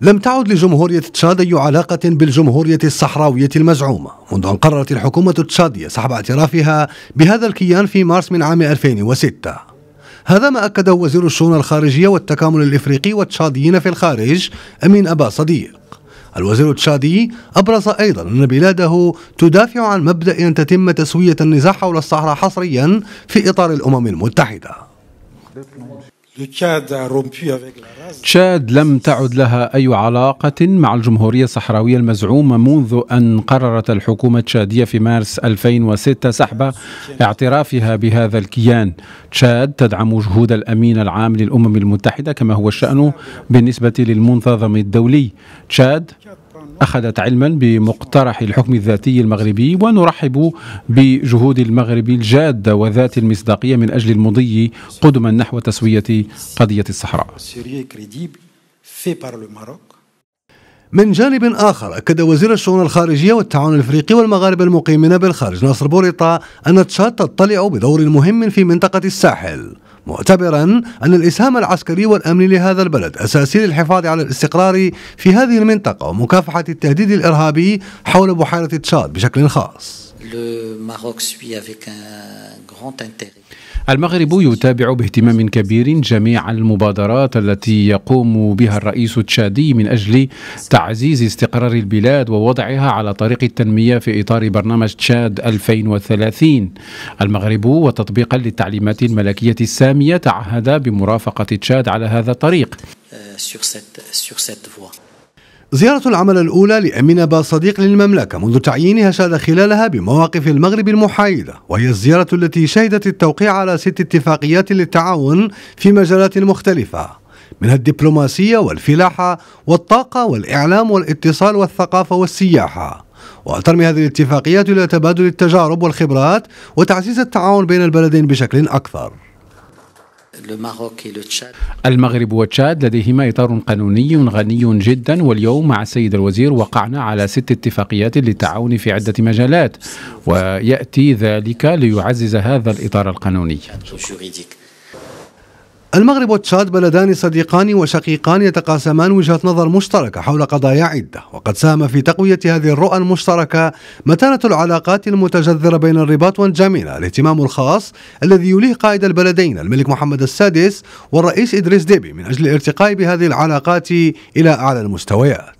لم تعد لجمهورية تشاد أي علاقة بالجمهورية الصحراوية المزعومة منذ أن قررت الحكومة التشادية سحب اعترافها بهذا الكيان في مارس من عام 2006 هذا ما أكده وزير الشؤون الخارجية والتكامل الإفريقي والتشاديين في الخارج أمين أبا صديق الوزير التشادي أبرز أيضا أن بلاده تدافع عن مبدأ أن تتم تسوية النزاع حول الصحراء حصريا في إطار الأمم المتحدة تشاد لم تعد لها أي علاقة مع الجمهورية الصحراوية المزعومة منذ أن قررت الحكومة التشادية في مارس 2006 سحب اعترافها بهذا الكيان تشاد تدعم جهود الأمين العام للأمم المتحدة كما هو الشأن بالنسبة للمنتظم الدولي تشاد أخذت علما بمقترح الحكم الذاتي المغربي ونرحب بجهود المغرب الجادة وذات المصداقية من أجل المضي قدما نحو تسوية قضية الصحراء من جانب آخر أكد وزير الشؤون الخارجية والتعاون الأفريقي والمغاربة المقيمين بالخارج ناصر بوريطة أن تشاد تطلع بدور مهم في منطقة الساحل معتبرا أن الإسهام العسكري والأمني لهذا البلد أساسي للحفاظ على الاستقرار في هذه المنطقة ومكافحة التهديد الإرهابي حول بحيرة تشاد بشكل خاص المغرب يتابع باهتمام كبير جميع المبادرات التي يقوم بها الرئيس التشادي من اجل تعزيز استقرار البلاد ووضعها على طريق التنميه في اطار برنامج تشاد 2030. المغرب وتطبيقا للتعليمات الملكيه الساميه تعهد بمرافقه تشاد على هذا الطريق. Euh, زيارة العمل الأولى لأمينة صديق للمملكة منذ تعيينها شاد خلالها بمواقف المغرب المحايدة وهي الزيارة التي شهدت التوقيع على ست اتفاقيات للتعاون في مجالات مختلفة منها الدبلوماسية والفلاحة والطاقة والإعلام والاتصال والثقافة والسياحة وترمي هذه الاتفاقيات إلى تبادل التجارب والخبرات وتعزيز التعاون بين البلدين بشكل أكثر المغرب وتشاد لديهما إطار قانوني غني جدا واليوم مع السيد الوزير وقعنا على ست اتفاقيات للتعاون في عدة مجالات ويأتي ذلك ليعزز هذا الإطار القانوني المغرب وتشاد بلدان صديقان وشقيقان يتقاسمان وجهة نظر مشتركة حول قضايا عدة وقد ساهم في تقوية هذه الرؤى المشتركة متانة العلاقات المتجذرة بين الرباط والجمينة الاهتمام الخاص الذي يوليه قائد البلدين الملك محمد السادس والرئيس إدريس ديبي من أجل الارتقاء بهذه العلاقات إلى أعلى المستويات